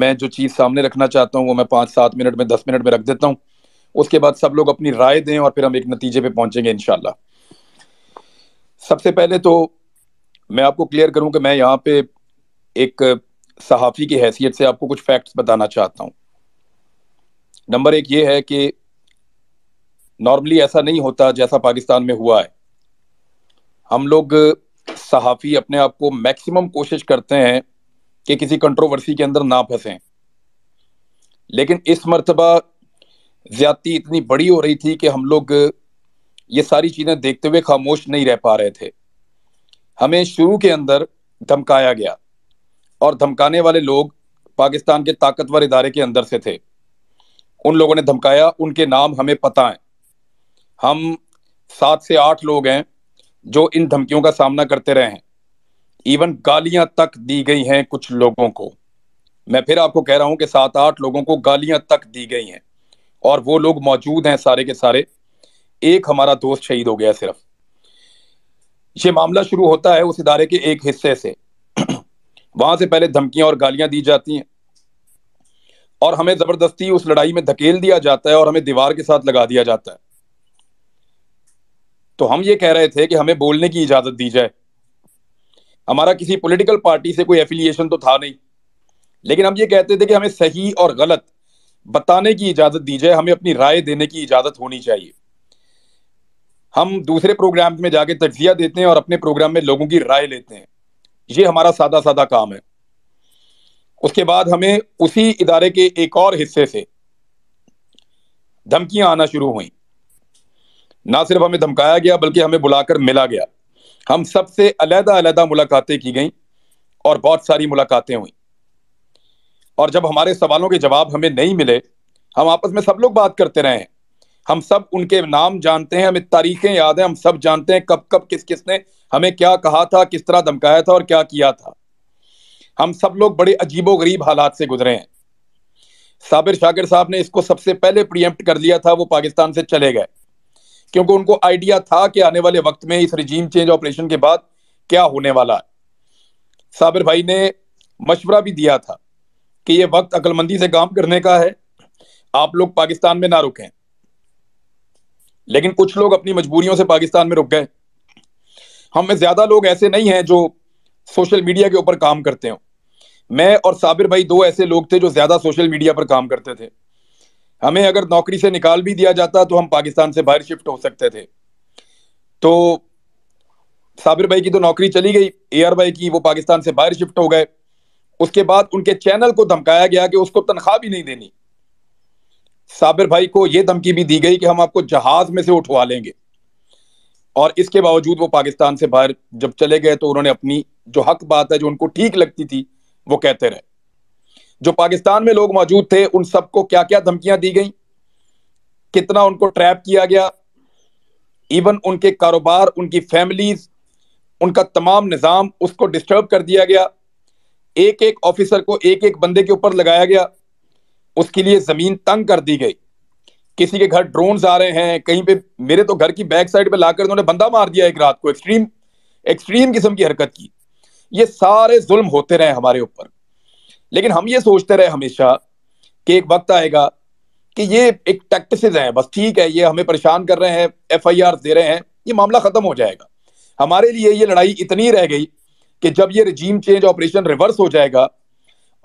मैं जो चीज़ सामने रखना चाहता हूँ वो मैं पाँच सात मिनट में दस मिनट में रख देता हूँ उसके बाद सब लोग अपनी राय दें और फिर हम एक नतीजे पे पहुंचेंगे इनशाला सबसे पहले तो मैं आपको क्लियर करूं कि मैं यहाँ पे एक सहाफ़ी की हैसियत से आपको कुछ फैक्ट्स बताना चाहता हूँ नंबर एक ये है कि नॉर्मली ऐसा नहीं होता जैसा पाकिस्तान में हुआ है हम लोग सहाफ़ी अपने आप को मैक्सिमम कोशिश करते हैं कि किसी कंट्रोवर्सी के अंदर ना फंसे लेकिन इस मरतबा ज्यादती इतनी बड़ी हो रही थी कि हम लोग ये सारी चीज़ें देखते हुए खामोश नहीं रह पा रहे थे हमें शुरू के अंदर धमकाया गया और धमकाने वाले लोग पाकिस्तान के ताकतवर इदारे के अंदर से थे उन लोगों ने धमकाया उनके नाम हमें पता हैं हम सात से आठ लोग हैं जो इन धमकियों का सामना करते रहे हैं इवन गालियां तक दी गई हैं कुछ लोगों को मैं फिर आपको कह रहा हूं कि सात आठ लोगों को गालियां तक दी गई हैं और वो लोग मौजूद हैं सारे के सारे एक हमारा दोस्त शहीद हो गया सिर्फ ये मामला शुरू होता है उस इदारे के एक हिस्से से वहां से पहले धमकियां और गालियां दी जाती हैं और हमें जबरदस्ती उस लड़ाई में धकेल दिया जाता है और हमें दीवार के साथ लगा दिया जाता है तो हम ये कह रहे थे कि हमें बोलने की इजाजत दी जाए हमारा किसी पॉलिटिकल पार्टी से कोई एफिलिएशन तो था नहीं लेकिन हम ये कहते थे कि हमें सही और गलत बताने की इजाज़त दी जाए हमें अपनी राय देने की इजाज़त होनी चाहिए हम दूसरे प्रोग्राम में जाके तजिया देते हैं और अपने प्रोग्राम में लोगों की राय लेते हैं ये हमारा सादा सादा काम है उसके बाद हमें उसी इदारे के एक और हिस्से से धमकियां आना शुरू हुई ना सिर्फ हमें धमकाया गया बल्कि हमें बुलाकर मिला गया हम सबसे अलहदा अलहदा मुलाकातें की गई और बहुत सारी मुलाकातें हुई और जब हमारे सवालों के जवाब हमें नहीं मिले हम आपस में सब लोग बात करते रहे हैं हम सब उनके नाम जानते हैं हमें तारीखें याद हैं हम सब जानते हैं कब कब किस किस ने हमें क्या कहा था किस तरह धमकाया था और क्या किया था हम सब लोग बड़े अजीबो गरीब हालात से गुजरे हैं साबिर शाकिर साहब ने इसको सबसे पहले प्रियम्प्ट कर लिया था वो पाकिस्तान से चले गए क्योंकि उनको आइडिया था कि आने वाले वक्त में इस रिजीम चेंज ऑपरेशन के बाद क्या होने वाला है साबिर भाई ने मशवरा भी दिया था कि ये वक्त अकलमंदी से काम करने का है आप लोग पाकिस्तान में ना रुकें लेकिन कुछ लोग अपनी मजबूरियों से पाकिस्तान में रुक गए हम में ज्यादा लोग ऐसे नहीं हैं जो सोशल मीडिया के ऊपर काम करते हो मैं और साबिर भाई दो ऐसे लोग थे जो ज्यादा सोशल मीडिया पर काम करते थे हमें अगर नौकरी से निकाल भी दिया जाता तो हम पाकिस्तान से बाहर शिफ्ट हो सकते थे तो साबिर भाई की तो नौकरी चली गई ए आर भाई की वो पाकिस्तान से बाहर शिफ्ट हो गए उसके बाद उनके चैनल को धमकाया गया कि उसको तनख्वाह भी नहीं देनी साबिर भाई को यह धमकी भी दी गई कि हम आपको जहाज में से उठवा लेंगे और इसके बावजूद वो पाकिस्तान से बाहर जब चले गए तो उन्होंने अपनी जो हक बात है जो उनको ठीक लगती थी वो कहते रहे जो पाकिस्तान में लोग मौजूद थे उन सबको क्या क्या धमकियां दी गई कितना उनको ट्रैप किया गया इवन उनके कारोबार उनकी फैमिलीज उनका तमाम निज़ाम उसको डिस्टर्ब कर दिया गया एक एक ऑफिसर को एक एक बंदे के ऊपर लगाया गया उसके लिए ज़मीन तंग कर दी गई किसी के घर ड्रोन आ रहे हैं कहीं पे मेरे तो घर की बैक साइड पे लाकर उन्होंने बंदा मार दिया एक रात को एक्सट्रीम एक्सट्रीम किस्म की हरकत की ये सारे जुल्म होते रहे हमारे ऊपर लेकिन हम ये सोचते रहे हमेशा कि एक वक्त आएगा कि ये एक टैक्टिस हैं बस ठीक है ये हमें परेशान कर रहे हैं एफ आई आर दे रहे हैं ये मामला खत्म हो जाएगा हमारे लिए ये लड़ाई इतनी रह गई कि जब ये रिजीम चेंज ऑपरेशन रिवर्स हो जाएगा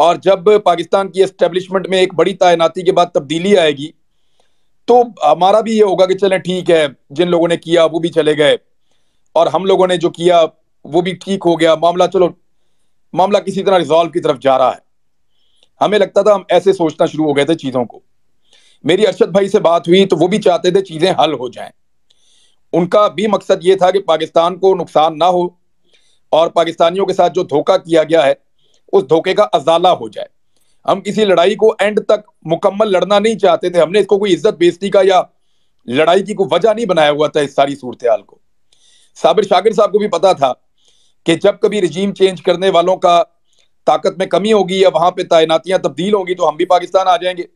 और जब पाकिस्तान की एस्टेब्लिशमेंट में एक बड़ी तैनाती के बाद तब्दीली आएगी तो हमारा भी ये होगा कि चलें ठीक है जिन लोगों ने किया वो भी चले गए और हम लोगों ने जो किया वो भी ठीक हो गया मामला चलो मामला किसी तरह रिजॉल्व की तरफ जा रहा है हमें लगता था हम ऐसे सोचना शुरू हो गए थे चीजों को मेरी अरशद भाई से बात हुई तो वो भी चाहते थे चीजें हल हो जाए उनका भी मकसद ये था कि पाकिस्तान को नुकसान ना हो और पाकिस्तानियों के साथ जो धोखा किया गया है उस धोखे का अजाला हो जाए हम किसी लड़ाई को एंड तक मुकम्मल लड़ना नहीं चाहते थे हमने इसको कोई इज्जत बेजती का या लड़ाई की कोई वजह नहीं बनाया हुआ था इस सारी सूरत हाल को साबिर शागिर साहब को भी पता था कि जब कभी रिजीम चेंज करने वालों का ताकत में कमी होगी या वहां पे तैनातियां तब्दील होंगी तो हम भी पाकिस्तान आ जाएंगे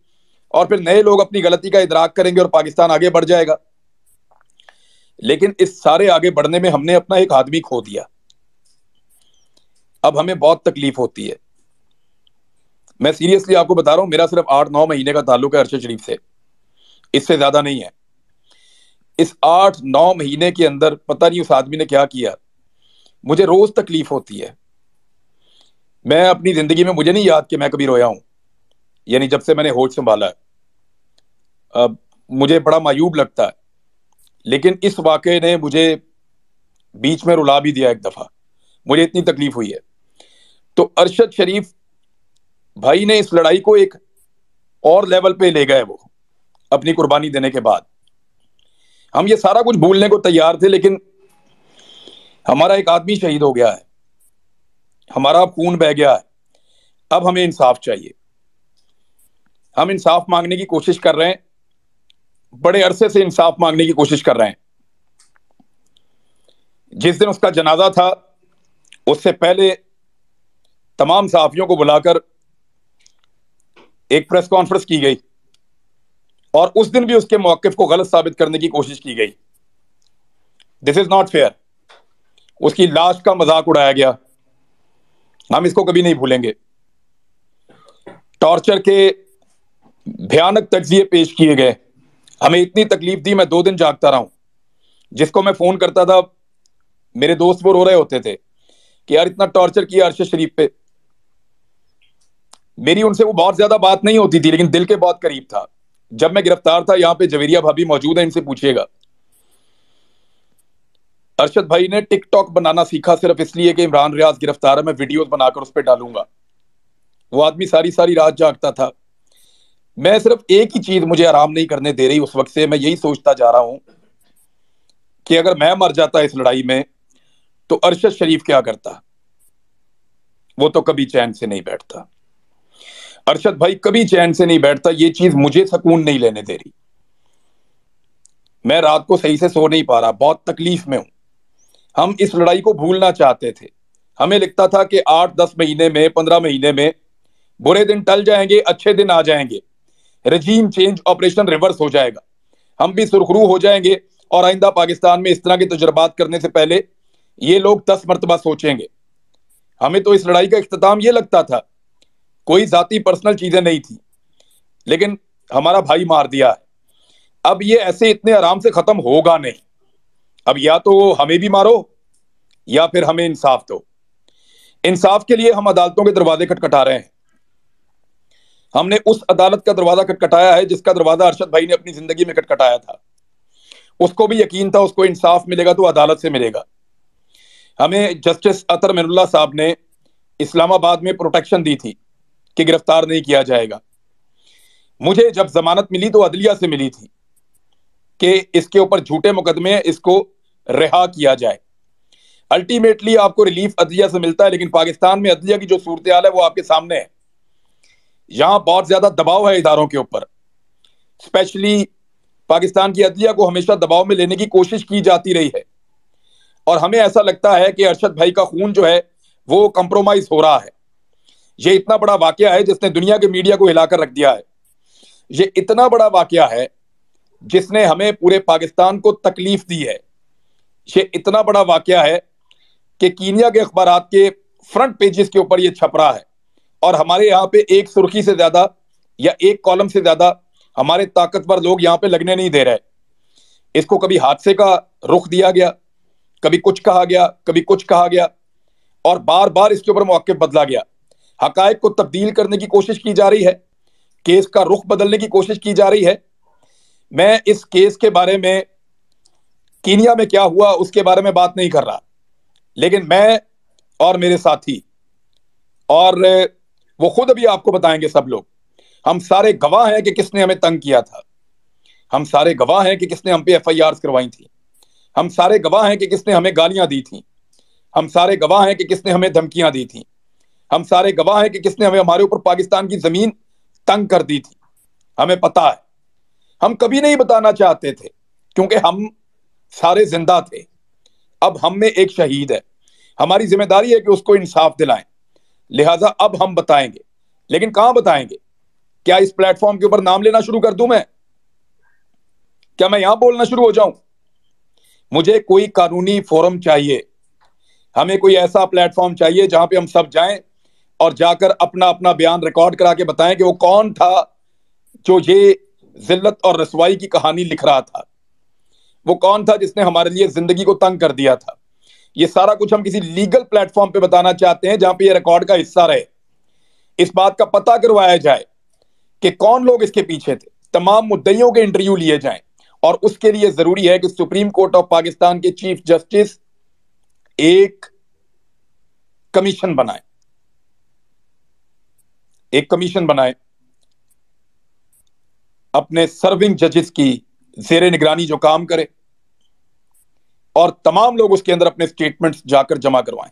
और फिर नए लोग अपनी गलती का इदराक करेंगे और पाकिस्तान आगे बढ़ जाएगा लेकिन इस सारे आगे बढ़ने में हमने अपना एक आदमी खो दिया अब हमें बहुत तकलीफ होती है मैं सीरियसली आपको बता रहा हूं मेरा सिर्फ आठ नौ महीने का ताल्लुक है अरशद शरीफ से इससे ज्यादा नहीं है इस आठ नौ महीने के अंदर पता नहीं उस आदमी ने क्या किया मुझे रोज तकलीफ होती है मैं अपनी जिंदगी में मुझे नहीं याद कि मैं कभी रोया हूं यानी जब से मैंने होश संभाला है अब मुझे बड़ा मायूब लगता है लेकिन इस वाक़े ने मुझे बीच में रुला भी दिया एक दफ़ा मुझे इतनी तकलीफ हुई है तो अरशद शरीफ भाई ने इस लड़ाई को एक और लेवल पे ले गए वो अपनी कुर्बानी देने के बाद हम ये सारा कुछ भूलने को तैयार थे लेकिन हमारा एक आदमी शहीद हो गया है हमारा खून बह गया है अब हमें इंसाफ चाहिए हम इंसाफ मांगने की कोशिश कर रहे हैं बड़े अरसे से इंसाफ मांगने की कोशिश कर रहे हैं जिस दिन उसका जनाजा था उससे पहले तमाम सहाफियों को बुलाकर एक प्रेस कॉन्फ्रेंस की गई और उस दिन भी उसके मौकफ को गलत साबित करने की कोशिश की गई दिस इज नॉट फेयर उसकी लाश का मजाक उड़ाया गया हम इसको कभी नहीं भूलेंगे टॉर्चर के भयानक तजिए पेश किए गए हमें इतनी तकलीफ दी मैं दो दिन जागता रहा हूं जिसको मैं फोन करता था मेरे दोस्त वो रो रहे होते थे कि यार इतना टॉर्चर किया अरशद शरीफ पे मेरी उनसे वो बहुत ज्यादा बात नहीं होती थी लेकिन दिल के बहुत करीब था जब मैं गिरफ्तार था यहाँ पे जवेरिया भाभी मौजूद है इनसे पूछिएगा अरशद भाई ने टिकटॉक बनाना सीखा सिर्फ इसलिए कि इमरान रियाज गिरफ्तार है मैं वीडियोस बनाकर उस पर डालूंगा वो आदमी सारी सारी रात जागता था मैं सिर्फ एक ही चीज मुझे आराम नहीं करने दे रही उस वक्त से मैं यही सोचता जा रहा हूं कि अगर मैं मर जाता इस लड़ाई में तो अरशद शरीफ क्या करता वो तो कभी चैन से नहीं बैठता अरशद भाई कभी चैन से नहीं बैठता ये चीज मुझे सकून नहीं लेने दे रही मैं रात को सही से सो नहीं पा रहा बहुत तकलीफ में हूं हम इस लड़ाई को भूलना चाहते थे हमें लगता था कि आठ दस महीने में पंद्रह महीने में बुरे दिन टल जाएंगे अच्छे दिन आ जाएंगे रजीम चेंज ऑपरेशन रिवर्स हो जाएगा हम भी सुरखरू हो जाएंगे और आइंदा पाकिस्तान में इस तरह के तजुर्बात करने से पहले ये लोग दस मरतबा सोचेंगे हमें तो इस लड़ाई का अख्ताम ये लगता था कोई जाति पर्सनल चीज़ें नहीं थी लेकिन हमारा भाई मार दिया है अब ये ऐसे इतने आराम से ख़त्म होगा नहीं अब या तो हमें भी मारो या फिर हमें इंसाफ दो इंसाफ के लिए हम अदालतों के दरवाजे खटखटा रहे हैं हमने उस अदालत का दरवाजा खटखटाया है जिसका दरवाजा अरशद भाई ने अपनी जिंदगी में खटखटाया था उसको भी यकीन था उसको इंसाफ मिलेगा तो अदालत से मिलेगा हमें जस्टिस अतर मिनुल्ला साहब ने इस्लामाबाद में प्रोटेक्शन दी थी कि गिरफ्तार नहीं किया जाएगा मुझे जब जमानत मिली तो अदलिया से मिली थी कि इसके ऊपर झूठे मुकदमे हैं इसको रिहा किया जाए अल्टीमेटली आपको रिलीफ अदलिया से मिलता है लेकिन पाकिस्तान में अदलिया की जो सूरत है वो आपके सामने है यहां बहुत ज्यादा दबाव है इधारों के ऊपर स्पेशली पाकिस्तान की अदलिया को हमेशा दबाव में लेने की कोशिश की जाती रही है और हमें ऐसा लगता है कि अरशद भाई का खून जो है वो कंप्रोमाइज हो रहा है ये इतना बड़ा वाक्य है जिसने दुनिया के मीडिया को हिलाकर रख दिया है ये इतना बड़ा वाक्य है जिसने हमें पूरे पाकिस्तान को तकलीफ दी है ये इतना बड़ा वाक़ है कि कीनिया के अखबार के फ्रंट पेजेस के ऊपर ये छप रहा है और हमारे यहाँ पे एक सुर्खी से ज़्यादा या एक कॉलम से ज़्यादा हमारे ताकतवर लोग यहाँ पे लगने नहीं दे रहे इसको कभी हादसे का रुख दिया गया कभी कुछ कहा गया कभी कुछ कहा गया और बार बार इसके ऊपर मौके बदला गया हकायक को तब्दील करने की कोशिश की जा रही है केस का रुख बदलने की कोशिश की जा रही है मैं इस केस के बारे में कीनिया में क्या हुआ उसके बारे में बात नहीं कर रहा लेकिन मैं और मेरे साथी और वो खुद अभी आपको बताएंगे सब लोग हम सारे गवाह हैं कि किसने हमें तंग किया था हम सारे गवाह हैं कि किसने हम पे एफ आई करवाई थी हम सारे गवाह हैं कि किसने हमें गालियां दी थी हम सारे गवाह हैं कि किसने हमें धमकियां दी थी हम सारे गवाह हैं कि किसने हमें हमारे ऊपर पाकिस्तान की जमीन तंग कर दी थी हमें पता है हम कभी नहीं बताना चाहते थे क्योंकि हम सारे जिंदा थे अब हम में एक शहीद है हमारी जिम्मेदारी है कि उसको इंसाफ दिलाएं लिहाजा अब हम बताएंगे लेकिन कहां बताएंगे क्या इस प्लेटफॉर्म के ऊपर नाम लेना शुरू कर दूं मैं क्या मैं यहां बोलना शुरू हो जाऊं मुझे कोई कानूनी फोरम चाहिए हमें कोई ऐसा प्लेटफॉर्म चाहिए जहां पे हम सब जाएं और जाकर अपना अपना बयान रिकॉर्ड करा के बताएं कि वो कौन था जो ये जिल्लत और रसवाई की कहानी लिख रहा था वो कौन था जिसने हमारे लिए जिंदगी को तंग कर दिया था ये सारा कुछ हम किसी लीगल प्लेटफॉर्म पे बताना चाहते हैं जहां पे ये रिकॉर्ड का हिस्सा रहे इस बात का पता करवाया जाए कि कौन लोग इसके पीछे थे तमाम मुद्दियों के इंटरव्यू लिए जाएं और उसके लिए जरूरी है कि सुप्रीम कोर्ट ऑफ पाकिस्तान के चीफ जस्टिस एक कमीशन बनाए एक कमीशन बनाए अपने सर्विंग जजेस की जेर निगरानी जो काम करे और तमाम लोग उसके अंदर अपने स्टेटमेंट्स जाकर जमा करवाएं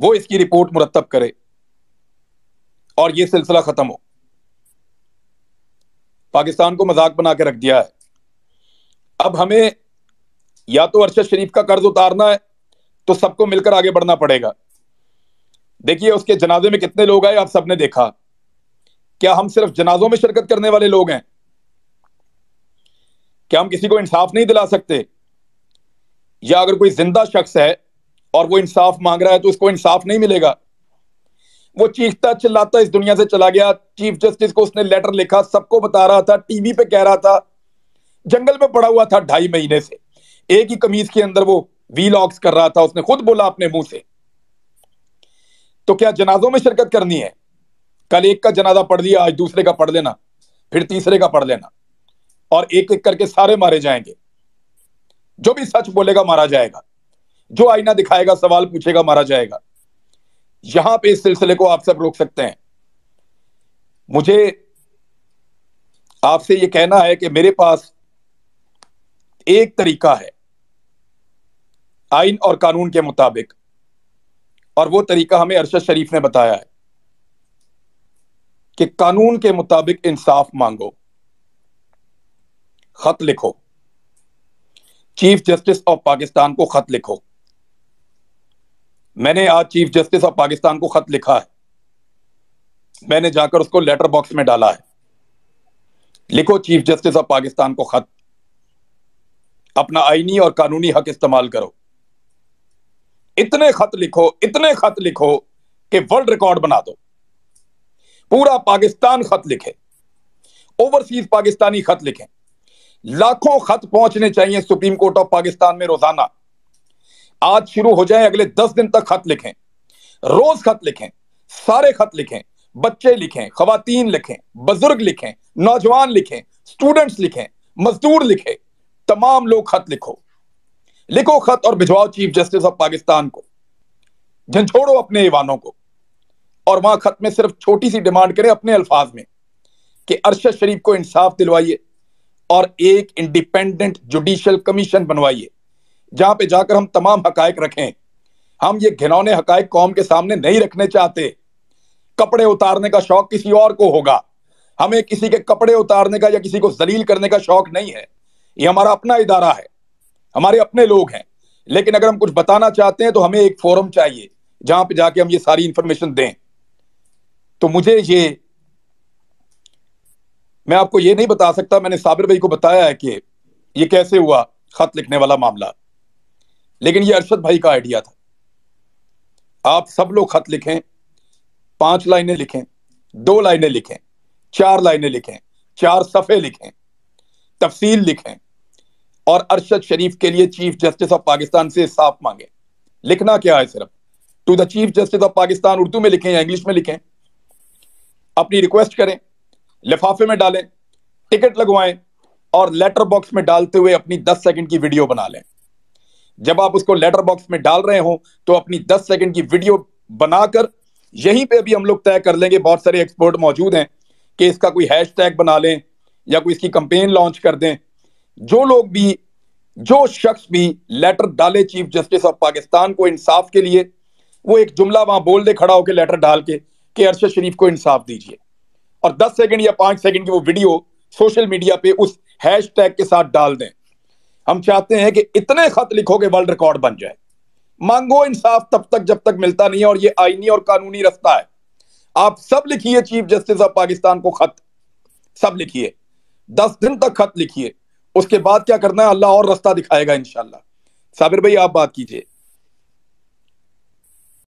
वो इसकी रिपोर्ट मुरतब करे और ये सिलसिला खत्म हो पाकिस्तान को मजाक बना के रख दिया है अब हमें या तो अरशद शरीफ का कर्ज उतारना है तो सबको मिलकर आगे बढ़ना पड़ेगा देखिए उसके जनाजे में कितने लोग आए आप सबने देखा क्या हम सिर्फ जनाजों में शिरकत करने वाले लोग हैं क्या हम किसी को इंसाफ नहीं दिला सकते या अगर कोई जिंदा शख्स है और वो इंसाफ मांग रहा है तो उसको इंसाफ नहीं मिलेगा वो चीखता चिल्लाता इस दुनिया से चला गया चीफ जस्टिस को उसने लेटर लिखा सबको बता रहा था टीवी पे कह रहा था जंगल में पड़ा हुआ था ढाई महीने से एक ही कमीज के अंदर वो वी कर रहा था उसने खुद बोला अपने मुंह से तो क्या जनाजों में शिरकत करनी है कल एक का जनाजा पढ़ लिया आज दूसरे का पढ़ लेना फिर तीसरे का पढ़ लेना और एक एक करके सारे मारे जाएंगे जो भी सच बोलेगा मारा जाएगा जो आईना दिखाएगा सवाल पूछेगा मारा जाएगा यहां पे इस सिलसिले को आप सब रोक सकते हैं मुझे आपसे ये कहना है कि मेरे पास एक तरीका है आइन और कानून के मुताबिक और वो तरीका हमें अरशद शरीफ ने बताया है कि कानून के मुताबिक इंसाफ मांगो खत लिखो चीफ जस्टिस ऑफ पाकिस्तान को खत लिखो मैंने आज चीफ जस्टिस ऑफ पाकिस्तान को खत लिखा है मैंने जाकर उसको लेटर बॉक्स में डाला है लिखो चीफ जस्टिस ऑफ पाकिस्तान को खत अपना आईनी और कानूनी हक इस्तेमाल करो इतने खत लिखो इतने खत लिखो कि वर्ल्ड रिकॉर्ड बना दो पूरा पाकिस्तान खत लिखे ओवरसीज पाकिस्तानी खत लिखे लाखों खत पहुंचने चाहिए सुप्रीम कोर्ट ऑफ पाकिस्तान में रोजाना आज शुरू हो जाए अगले दस दिन तक खत लिखें रोज खत लिखें सारे खत लिखें बच्चे लिखें खातन लिखें बुजुर्ग लिखें नौजवान लिखें स्टूडेंट्स लिखें मजदूर लिखें तमाम लोग खत लिखो लिखो खत और भिजवाओ चीफ जस्टिस ऑफ पाकिस्तान को झंझोड़ो अपने ईवानों को और वहां खत में सिर्फ छोटी सी डिमांड करें अपने अल्फाज में कि अरशद शरीफ को इंसाफ दिलवाइए और एक इंडिपेंडेंट जुडिशल कमीशन बनवाइए जहां पे जाकर हम तमाम हकायक रखें हम ये घिनौने हकायक कौम के सामने नहीं रखने चाहते कपड़े उतारने का शौक किसी और को होगा हमें किसी के कपड़े उतारने का या किसी को जलील करने का शौक नहीं है ये हमारा अपना इदारा है हमारे अपने लोग हैं लेकिन अगर हम कुछ बताना चाहते हैं तो हमें एक फोरम चाहिए जहां पे जाके हम ये सारी इंफॉर्मेशन दें तो मुझे ये मैं आपको ये नहीं बता सकता मैंने साबिर भाई को बताया है कि ये कैसे हुआ खत लिखने वाला मामला लेकिन ये अरशद भाई का आइडिया था आप सब लोग खत लिखें पांच लाइनें लिखें दो लाइनें लिखें चार लाइनें लिखें चार सफ़े लिखें तफसील लिखें और अरशद शरीफ के लिए चीफ जस्टिस ऑफ पाकिस्तान से साफ मांगे लिखना क्या है सिर्फ to the chief justice of Pakistan Urdu में लिखें या इंग्लिश में लिखें अपनी रिक्वेस्ट करें लिफाफे में डालें टिकट लगवाएं और लेटर बॉक्स में डालते हुए अपनी 10 सेकंड की वीडियो बना लें जब आप उसको लेटर बॉक्स में डाल रहे हो तो अपनी 10 सेकंड की वीडियो बनाकर यहीं पे भी हम लोग तय कर लेंगे बहुत सारे एक्सपर्ट मौजूद हैं कि इसका कोई हैश बना लें या कोई इसकी कंपेन लॉन्च कर दें जो लोग भी जो शख्स भी लेटर डाले चीफ जस्टिस ऑफ पाकिस्तान को इंसाफ के लिए वो एक जुमला वहां बोल दे खड़ा होकर लेटर डाल के कि अरशद शरीफ को इंसाफ दीजिए और 10 सेकंड या 5 सेकंड की वो वीडियो सोशल मीडिया पे उस हैश टैग के साथ डाल दें हम चाहते हैं कि इतने खत लिखो कि वर्ल्ड रिकॉर्ड बन जाए मांगो इंसाफ तब तक जब तक मिलता नहीं है और ये आईनी और कानूनी रास्ता है आप सब लिखिए चीफ जस्टिस ऑफ पाकिस्तान को खत सब लिखिए दस दिन तक खत लिखिए उसके बाद क्या करना है अल्लाह और रास्ता दिखाएगा इनशाला साबिर भाई आप बात कीजिए